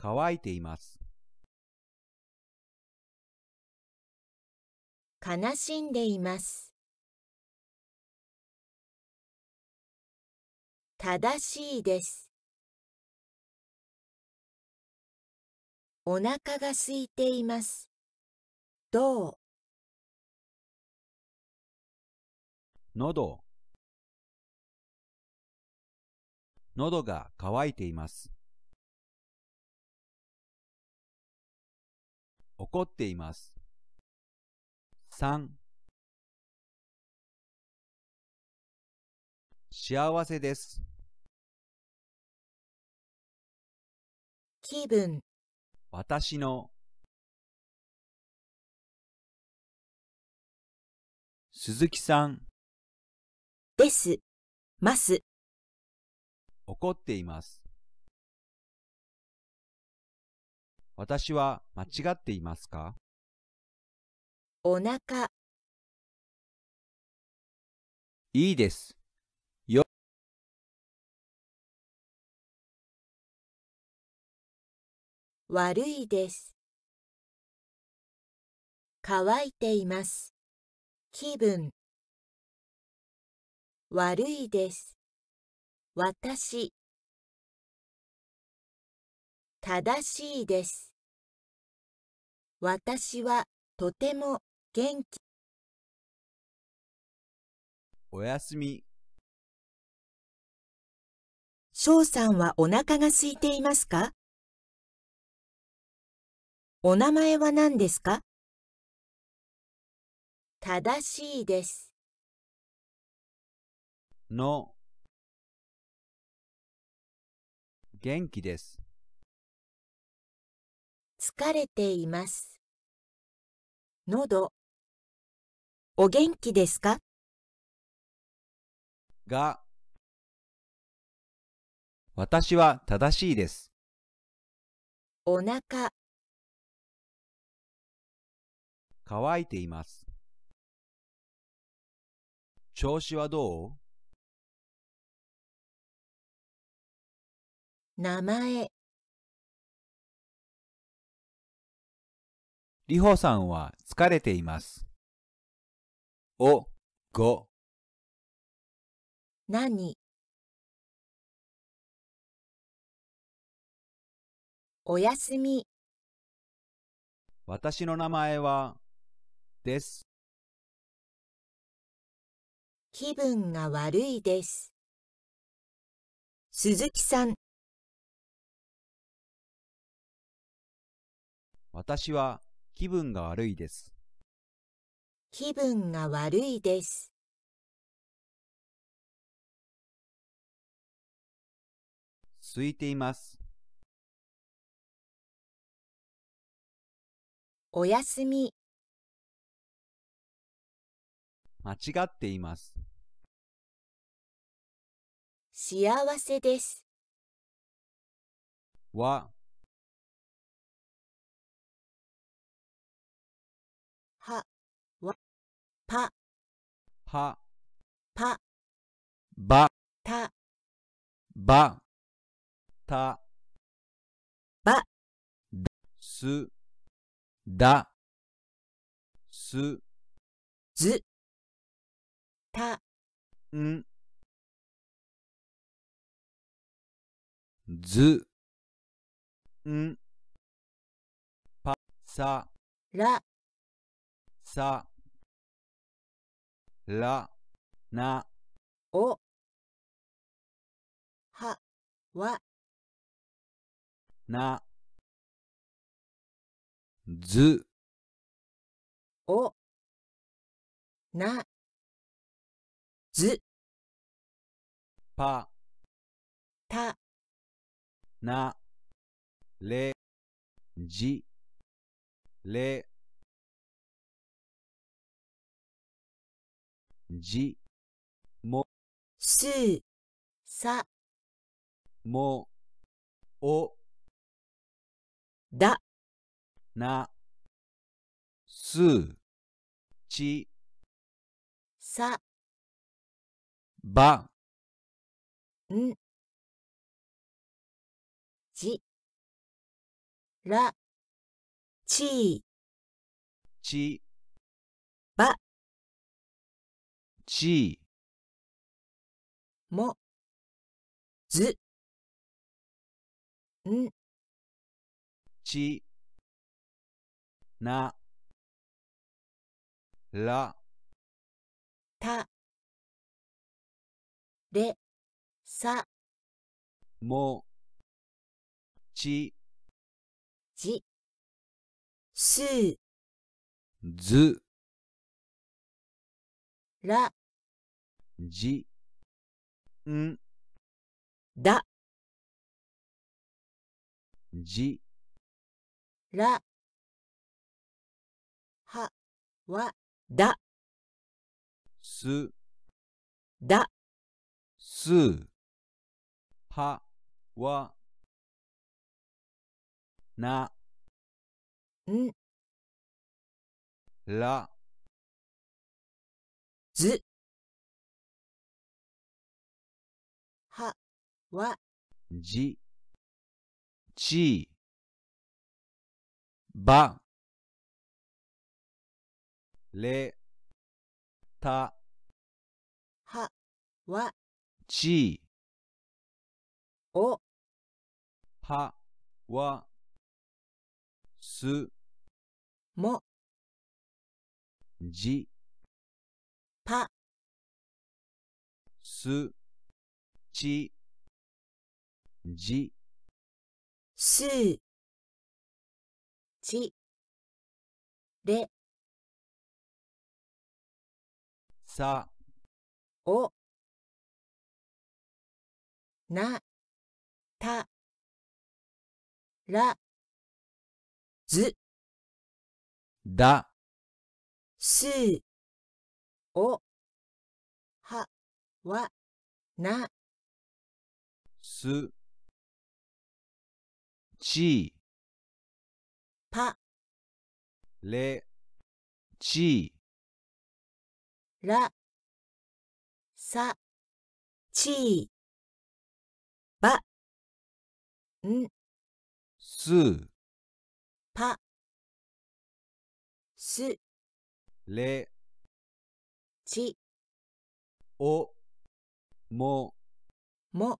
乾いています。悲しんでいます。正しいです。お腹が空いています。どう喉喉が渇いています。怒っています。3幸せです。気分私の鈴木さんです。ます怒っています。私は間違っていますかお腹いいです。よ。悪いです。乾いています。気分。悪いです。私。正しいです。私はとても元気。おやすみ。翔さんはお腹が空いていますかお名前は何ですか正しいです。の元気です。疲れています。喉お元気ですかが私は正しいです。お腹乾いています。調子はどう名前りほさんは疲れています。お、ご。なにおやすみ。私の名前は、です。気分が悪いです。鈴木さん。私は気分が悪いです。気分が悪いです。空いています。おやすみ。間違っています。幸せです。は、は、わ、ぱ、は、ぱ、ば、た、ば、た、ば、す、だ、す、ず、た、ん、ず、ん、ぱ、さ、ら、さ、ら、な、お、は、わ、な、ず、お、な、ず、ぱ、た、な、れ、じ、れ、じ、も、す、さ、も、お、だ、な、す、ち、さ、ば、ん、じ、ら、ち、ち、ちもずんちならたれさもちじすずらじ、ん、だ、じ、ら、は、は、だ、す、だ、す、は、は、な、ん、ら、ず、わ、じ、ち、ば、れ、た、は、わ、ち、お、は、わ、す、も、じ、ぱ、す、ち、じ、す、ち、れ、さ、お、な、た、ら、ず、だ、す、お、は、わ、な、す、ちぱれちらさちばんすぱすれちおもも